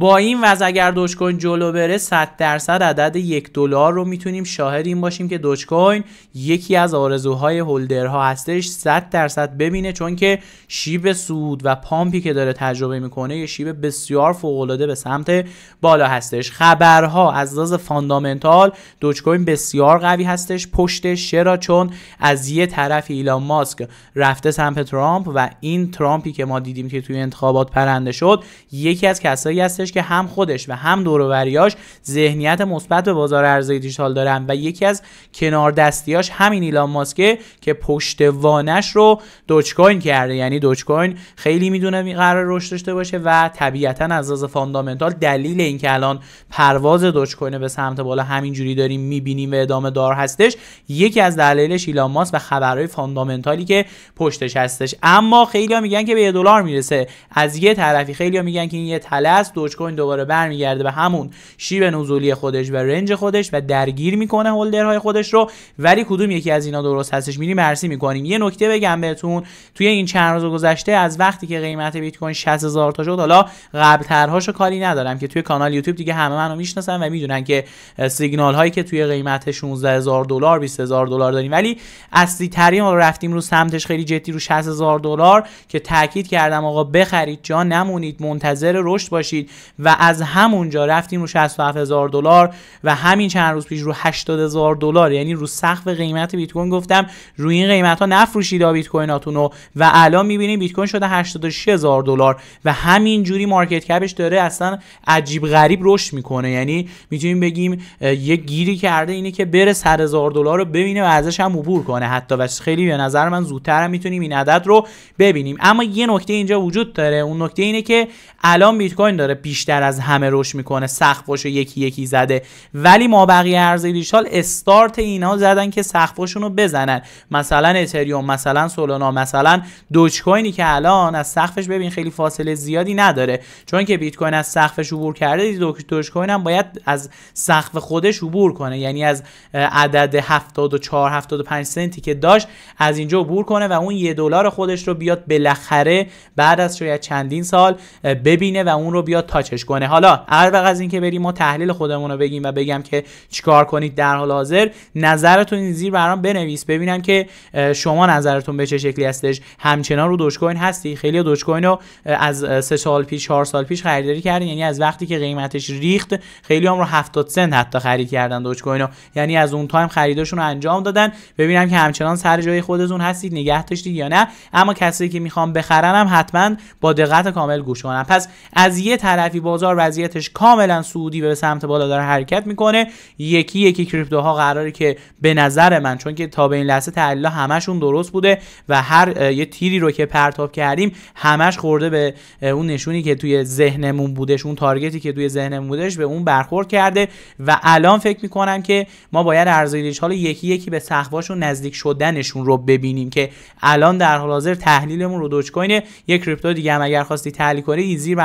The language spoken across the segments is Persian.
با این وضع اگر دوج کوین جلو بره 100 درصد عدد یک دلار رو میتونیم شاهد این باشیم که دوج کوین یکی از آرزوهای هولدرها هستش 100 درصد ببینه چون که شیب سود و پامپی که داره تجربه میکنه یه شیب بسیار فوق العاده به سمت بالا هستش خبرها از لحاظ فاندامنتال دوج کوین بسیار قوی هستش پشتش چرا چون از یه طرف ایلان ماسک رفته سمت ترامپ و این ترامپی که ما دیدیم که توی انتخابات پرنده شد یکی از کسایی هستش که هم خودش و هم وریاش ذهنیت مثبت به بازار ارزهای دیجیتال دارن و یکی از کنار دستیاش همین ایلان ماسکه که پشت وانش رو دوج کوین کرده یعنی دوج کوین خیلی میدونه قرار رشد داشته باشه و طبیعتا از از فاندامنتال دلیل که الان پرواز دوج به سمت بالا همینجوری داریم میبینیم و ادامه دار هستش یکی از دلایلش ایلان ماسک و خبرهای فاندامنتالی که پشتش هستش اما خیلی میگن که به یه دلار میرسه از یه طرفی خیلی میگن که این یه تله است کوین دوباره برمیگرده به همون شیب نزولی خودش و رنج خودش و درگیر میکنه هولدرهای خودش رو ولی کدوم یکی از اینا درست هستش میریم بررسی میکنیم یه نکته بگم بهتون توی این چند روز گذشته از وقتی که قیمت بیت کوین 60000 تا شد حالا قبل کاری ندارم که توی کانال یوتیوب دیگه همه منو میشناسن و میدونن که سیگنال هایی که توی قیمت 16000 دلار 20000 دلار داریم ولی اصلی ترین رو رفتیم رو سمتش خیلی جدی رو 60000 دلار که تاکید کردم آقا بخرید جا نمونید منتظر رشد باشید و از همونجا رفتیم رو 67 هزار دلار و همین چند روز پیش رو 80 هزار دلار یعنی رو سقف قیمت بیت کوین گفتم روی این قیمت ها نفروشید بیت کویناتون و الان میبینیم بیت کوین شده 86 هزار دلار و همین جوری مارکت کپش داره اصلا عجیب غریب رشد میکنه یعنی میتونیم بگیم یه گیری کرده اینه که بره 100 هزار دلار رو ببینه و ازش هم عبور کنه حتی و خیلی به نظر من زودتر هم میتونیم این عدد رو ببینیم اما یه نکته اینجا وجود داره اون نکته اینه که الان بیت کوین داره بیشتر از همه رشد میکنه باشه یکی یکی زده ولی ما بقیه ارز دیجیتال استارت اینها زدن که سقفشون رو بزنن مثلا اتریوم مثلا سولونا مثلا دوج کوینی که الان از سقفش ببین خیلی فاصله زیادی نداره چون که بیت کوین از سقفش عبور کرده دوج کوین هم باید از سقف خودش عبور کنه یعنی از عدد 74 75 سنتی که داشت از اینجا عبور کنه و اون یه دلار خودش رو بیاد بالاخره بعد از شاید چندین سال ببینه و اون رو بیاد تا تاچش کنه حالا هر وقت از اینکه بریم ما تحلیل خودمون رو بگیم و بگم که چیکار کنید در حال حاضر نظرتون این زیر برام بنویس ببینم که شما نظرتون به چه شکلی هستش همچنان رو دوج کوین هستی خیلی دوج کوین رو از سه سال پیش چهار سال پیش خریداری کردین یعنی از وقتی که قیمتش ریخت خیلی هم رو 70 سنت حتی خرید کردن دوج کوین رو یعنی از اون تایم خریدشون رو انجام دادن ببینم که همچنان سر جای خودتون هستید نگه داشتید یا نه اما کسی که میخوام بخرنم حتما با دقت کامل گوش کنم پس از یه طرف فی بازار وضعیتش کاملا سعودی به سمت بالا داره حرکت میکنه یکی یکی کریپتوها قراره که به نظر من چون که تا به این لحظه تحلیل همشون درست بوده و هر یه تیری رو که پرتاب کردیم همش خورده به اون نشونی که توی ذهنمون بودش اون تارگتی که توی ذهنمون بودش به اون برخورد کرده و الان فکر میکنم که ما باید ارزش حالا یکی یکی به سقفاشون نزدیک شدنشون رو ببینیم که الان در حال حاضر تحلیلمون رو دوج کوین یک کریپتو دیگه هم اگر خواستی تحلیل کنی زیر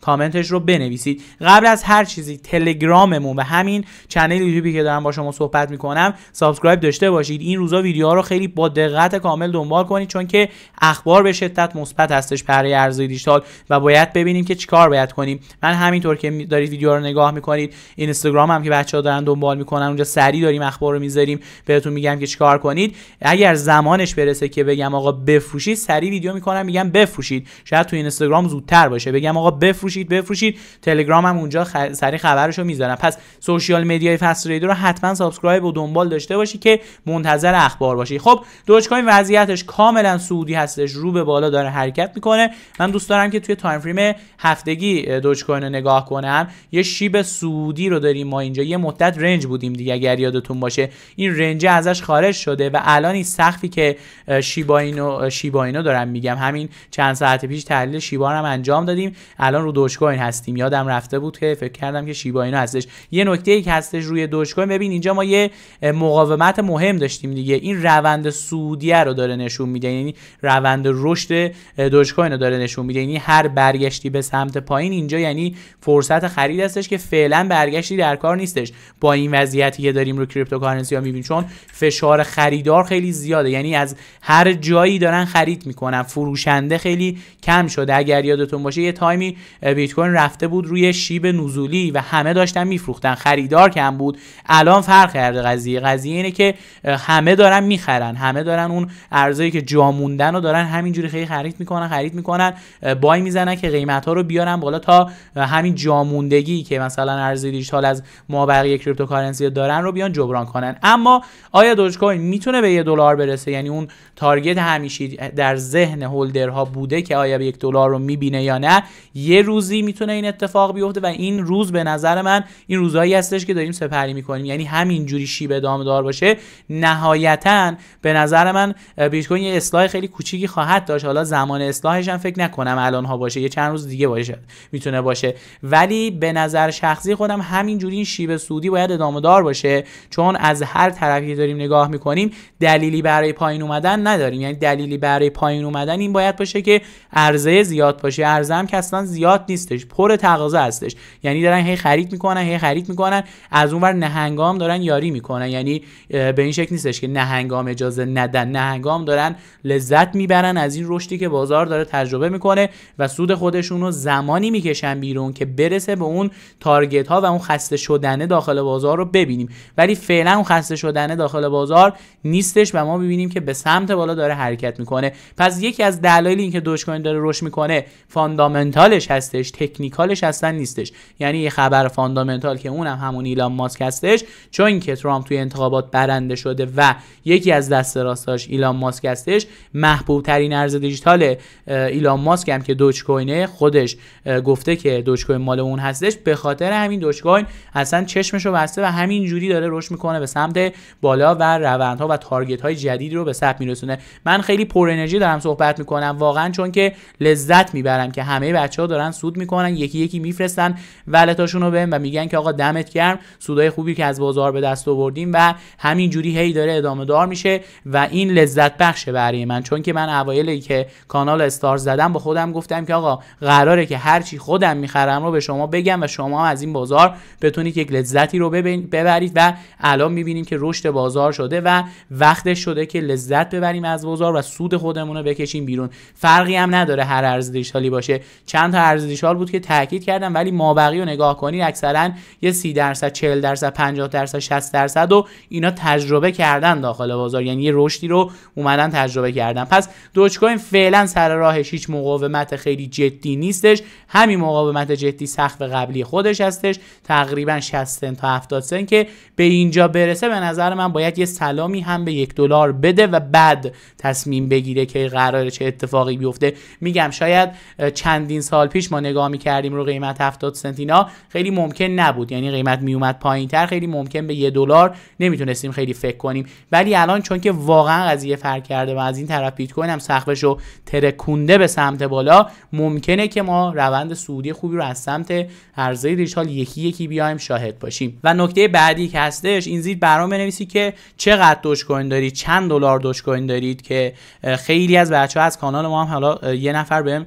کامنتش رو بنویسید قبل از هر چیزی تلگراممون و همین چنل یوتیوبی که دارم با شما صحبت میکنم سابسکرایب داشته باشید این روزا ویدیوها رو خیلی با دقت کامل دنبال کنید چون که اخبار به شدت مثبت هستش برای ارزهای دیجیتال و باید ببینیم که چیکار باید کنیم من همینطور که دارید ویدیو رو نگاه میکنید اینستاگرام هم که بچه‌ها دارن دنبال میکنن اونجا سریع داریم اخبار رو میذاریم بهتون میگم که چیکار کنید اگر زمانش برسه که بگم آقا بفروشید سریع ویدیو میکنم میگم بفروشید شاید تو اینستاگرام زودتر باشه بگم آقا بفروشید بفروشید تلگرامم تلگرام اونجا خ... سری رو میذارم پس سوشیال مدیای فست ریدر رو حتما سابسکرایب و دنبال داشته باشی که منتظر اخبار باشی خب دوج کوین وضعیتش کاملا سعودی هستش رو به بالا داره حرکت میکنه من دوست دارم که توی تایم فریم هفتگی دوج کوین رو نگاه کنم یه شیب سعودی رو داریم ما اینجا یه مدت رنج بودیم دیگه اگر یادتون باشه این رنج ازش خارج شده و الان این سختی که شیبا اینو شیبا اینو دارم میگم همین چند ساعت پیش تحلیل شیبا هم انجام دادیم الان رو دوج کوین هستیم یادم رفته بود که فکر کردم که شیبا اینو هستش یه نکته ای که هستش روی دوج کوین ببین اینجا ما یه مقاومت مهم داشتیم دیگه این روند سودیه رو داره نشون میده یعنی روند رشد دوج کوین رو داره نشون میده یعنی هر برگشتی به سمت پایین اینجا یعنی فرصت خرید هستش که فعلا برگشتی در کار نیستش با این وضعیتی که داریم رو کریپتوکارنسی ها میبینیم چون فشار خریدار خیلی زیاده یعنی از هر جایی دارن خرید میکنن فروشنده خیلی کم شده اگر یادتون باشه یه تایمی بیت کوین رفته بود روی شیب نزولی و همه داشتن میفروختن خریدار کم بود الان فرق کرده قضیه قضیه اینه که همه دارن میخرن همه دارن اون ارزایی که جا موندن رو دارن همینجوری خیلی خرید میکنن خرید میکنن بای میزنن که قیمت ها رو بیارن بالا تا همین جاموندگی که مثلا ارز دیجیتال از مابقی کریپتوکارنسی دارن رو بیان جبران کنن اما آیا دوج کوین میتونه به یه دلار برسه یعنی اون تارگت همیشه در ذهن هولدرها بوده که آیا به یک دلار رو میبینه یا نه یه روزی میتونه این اتفاق بیفته و این روز به نظر من این روزهایی هستش که داریم سپری میکنیم یعنی همینجوری شیب دامدار باشه نهایتا به نظر من بیت کوین یه اصلاح خیلی کوچیکی خواهد داشت حالا زمان اصلاحش هم فکر نکنم الان ها باشه یه چند روز دیگه باشه میتونه باشه ولی به نظر شخصی خودم همینجوری این شیب سودی باید ادامه دار باشه چون از هر طرفی داریم نگاه میکنیم دلیلی برای پایین اومدن نداریم یعنی دلیلی برای پایین اومدن این باید باشه که عرضه زیاد باشه ارزم که اصلا زیاد نیستش هستش پر تقاضا هستش یعنی دارن هی خرید میکنن هی خرید میکنن از اونور نهنگام دارن یاری میکنن یعنی به این شکل نیستش که نهنگام اجازه ندن نهنگام دارن لذت میبرن از این رشدی که بازار داره تجربه میکنه و سود خودشون رو زمانی میکشن بیرون که برسه به اون تارگت ها و اون خسته شدنه داخل بازار رو ببینیم ولی فعلا اون خسته شدنه داخل بازار نیستش و ما میبینیم که به سمت بالا داره حرکت میکنه پس یکی از دلایلی اینکه دوج کوین داره رشد میکنه فاندامنتالش هستش تکنیکالش اصلا نیستش یعنی یه خبر فاندامنتال که اونم همون ایلان ماسک هستش چون که ترامپ توی انتخابات برنده شده و یکی از دست راستاش ایلان ماسک هستش محبوب ترین ارز دیجیتال ایلان ماسک هم که دوج کوینه خودش گفته که دوج کوین مال اون هستش به خاطر همین دوج کوین اصلا چشمشو بسته و همین جوری داره رشد میکنه به سمت بالا و روندها و تارگت های جدید رو به سمت میرسونه من خیلی پر انرژی دارم صحبت میکنم واقعا چون که لذت میبرم که همه بچه ها دارن سود میکنن یکی یکی میفرستن ولتاشون رو بهم و میگن که آقا دمت گرم سودای خوبی که از بازار به دست آوردیم و همین همینجوری هی داره ادامه دار میشه و این لذت بخشه برای من چون که من اوایلی که کانال استار زدم با خودم گفتم که آقا قراره که هرچی خودم میخرم رو به شما بگم و شما از این بازار بتونید یک لذتی رو ببرید و الان میبینیم که رشد بازار شده و وقتش شده که لذت ببریم از بازار و سود خودمون رو بکشیم بیرون فرقی هم نداره هر ارز دیجیتالی باشه چند تا ارز دیجیتال بود که که تاکید کردم ولی مابقی رو نگاه کنید اکثرا یه 30 درصد 40 درصد 50 درصد 60 درصد و اینا تجربه کردن داخل بازار یعنی یه رشدی رو اومدن تجربه کردن پس دوج کوین فعلا سر راهش هیچ مقاومت خیلی جدی نیستش همین مقاومت جدی سخت قبلی خودش هستش تقریبا 60 تا 70 سنت که به اینجا برسه به نظر من باید یه سلامی هم به یک دلار بده و بعد تصمیم بگیره که قرار چه اتفاقی بیفته میگم شاید چندین سال پیش ما نگاه میکردیم رو قیمت 70 سنت اینا خیلی ممکن نبود یعنی قیمت میومد پایین تر خیلی ممکن به یه دلار نمیتونستیم خیلی فکر کنیم ولی الان چون که واقعا قضیه فرق کرده و از این طرف بیت کوین هم سقفش رو ترکونده به سمت بالا ممکنه که ما روند سعودی خوبی رو از سمت عرضه ریشال یکی یکی بیایم شاهد باشیم و نکته بعدی که هستش این زیر برام بنویسی که چقدر دوش کوین دارید چند دلار دوش کوین دارید که خیلی از بچه‌ها از کانال ما هم حالا یه نفر بهم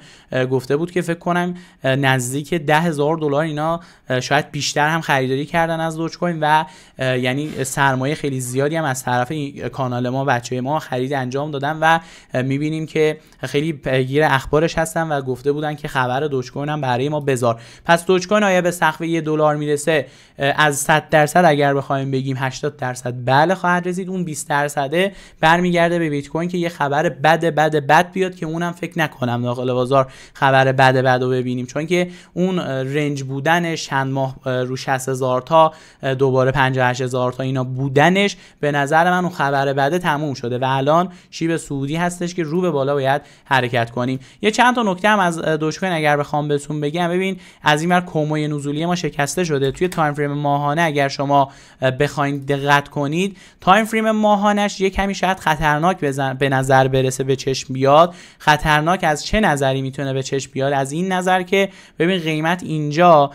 گفته بود که فکر کنم نزدیک ده هزار دلار اینا شاید بیشتر هم خریداری کردن از دوج کوین و یعنی سرمایه خیلی زیادی هم از طرف کانال ما بچه ما خرید انجام دادن و میبینیم که خیلی پیگیر اخبارش هستن و گفته بودن که خبر دوج کوین هم برای ما بذار پس دوج کوین آیا به سقف یه دلار میرسه از 100 درصد اگر بخوایم بگیم 80 درصد بله خواهد رسید اون 20 درصده برمیگرده به بیت کوین که یه خبر بد بد بد بیاد که اونم فکر نکنم داخل بازار خبر بد بد رو ببینیم چون که اون رنج بودنش چند ماه رو 60 هزار تا دوباره 58 هزار تا اینا بودنش به نظر من اون خبر بده تموم شده و الان شیب سعودی هستش که رو به بالا باید حرکت کنیم یه چند تا نکته هم از کوین اگر بخوام بهتون بگم ببین از این ور کموی نزولی ما شکسته شده توی تایم فریم ماهانه اگر شما بخواید دقت کنید تایم فریم ماهانش یه کمی شاید خطرناک بزن... به نظر برسه به چشم بیاد خطرناک از چه نظری میتونه به چشم بیاد از این نظر که ببین قیمت اینجا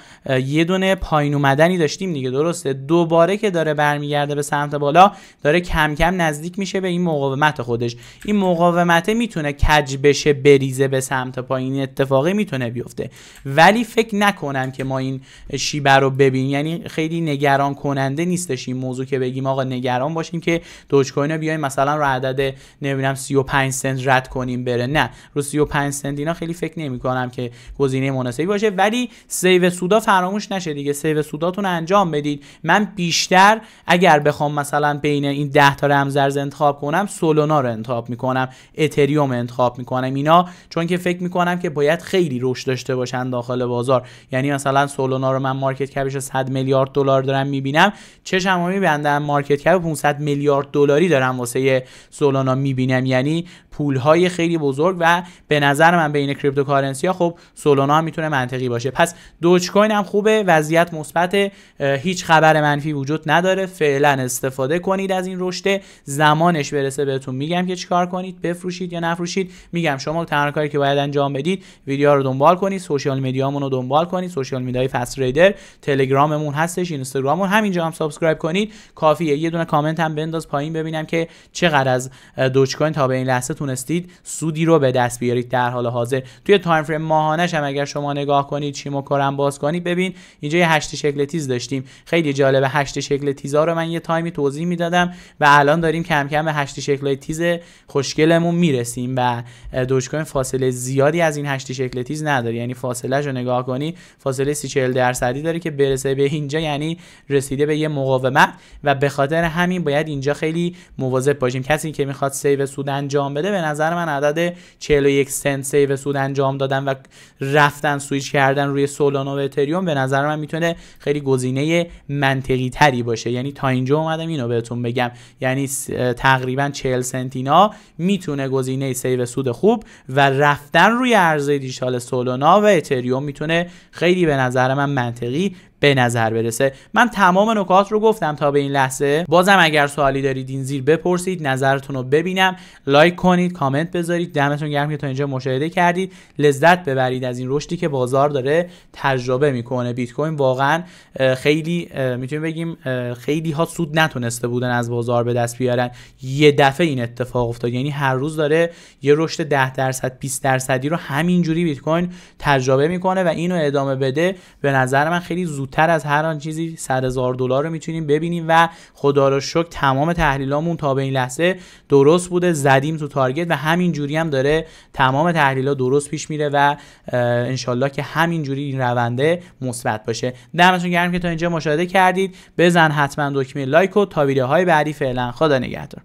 یه دونه پایین اومدنی داشتیم دیگه درسته دوباره که داره برمیگرده به سمت بالا داره کم کم نزدیک میشه به این مقاومت خودش این مقاومت میتونه کج بشه بریزه به سمت پایین اتفاقی میتونه بیفته ولی فکر نکنم که ما این شیبه رو ببینیم یعنی خیلی نگران کننده نیستش این موضوع که بگیم آقا نگران باشیم که دوج کوین رو بیایم مثلا رو عدد نمیدونم 35 سنت رد کنیم بره نه رو 35 سنت اینا خیلی فکر نمی کنم که گزینه مناسب مناسبی باشه ولی سیو سودا فراموش نشه دیگه سیو سوداتون انجام بدید من بیشتر اگر بخوام مثلا بین این 10 تا رمزرز انتخاب کنم سولونا رو انتخاب میکنم اتریوم انتخاب میکنم اینا چون که فکر میکنم که باید خیلی رشد داشته باشن داخل بازار یعنی مثلا سولونا رو من مارکت کپش 100 میلیارد دلار دارم میبینم چشمو میبندم مارکت کپ 500 میلیارد دلاری دارم واسه سولانا میبینم یعنی پولهای خیلی بزرگ و به نظر من بین کریپتوکارنسی ها خب سولانا هم میتونه منطقی باشه پس دوج کوین هم خوبه وضعیت مثبت هیچ خبر منفی وجود نداره فعلا استفاده کنید از این رشد زمانش برسه بهتون میگم که چیکار کنید بفروشید یا نفروشید میگم شما تنها کاری که باید انجام بدید ویدیو رو دنبال کنید سوشال میدیامون رو دنبال کنید سوشال میدیای فست ریدر تلگراممون هستش اینستاگراممون همینجا هم سابسکرایب کنید کافیه یه دونه کامنت هم بنداز پایین ببینم که چقدر از دوج کوین تا به این لحظه تونستید سودی رو به دست بیارید در حال حاضر توی تایم فریم ماهانه هم اگر شما نگاه کنی چی و کرم باز کنی ببین اینجا یه هشت شکل تیز داشتیم خیلی جالبه هشت شکل تیزا رو من یه تایمی توضیح میدادم و الان داریم کم کم به هشت شکل تیز خوشگلمون میرسیم و دوج کوین فاصله زیادی از این هشت شکل تیز نداره یعنی فاصله رو نگاه کنی فاصله 30 40 درصدی داره که برسه به اینجا یعنی رسیده به یه مقاومت و به خاطر همین باید اینجا خیلی مواظب باشیم کسی که میخواد سیو سود انجام بده به نظر من عدد 41 سنت سیو سود انجام دادن و رفتن سویچ کردن روی سولانا و اتریوم به نظر من میتونه خیلی گزینه منطقی تری باشه یعنی تا اینجا اومدم اینو بهتون بگم یعنی تقریبا 40 سنتینا میتونه گزینه سیو سود خوب و رفتن روی ارزهای دیجیتال سولانا و اتریوم میتونه خیلی به نظر من منطقی به نظر برسه من تمام نکات رو گفتم تا به این لحظه بازم اگر سوالی دارید این زیر بپرسید نظرتون رو ببینم لایک کنید کامنت بذارید دمتون گرم که تا اینجا مشاهده کردید لذت ببرید از این رشدی که بازار داره تجربه میکنه بیت کوین واقعا خیلی میتونیم بگیم خیلی ها سود نتونسته بودن از بازار به دست بیارن یه دفعه این اتفاق افتاد یعنی هر روز داره یه رشد 10 درصد 20 درصدی رو همینجوری بیت کوین تجربه میکنه و اینو ادامه بده به نظر من خیلی زود تر از هر آن چیزی 100 هزار دلار رو میتونیم ببینیم و خدا رو شکر تمام تحلیلامون تا به این لحظه درست بوده زدیم تو تارگت و همین هم داره تمام تحلیلا درست پیش میره و انشالله که همین جوری این رونده مثبت باشه دمتون گرم که تا اینجا مشاهده کردید بزن حتما دکمه لایک و تا ویدیوهای بعدی فعلا خدا نگهدار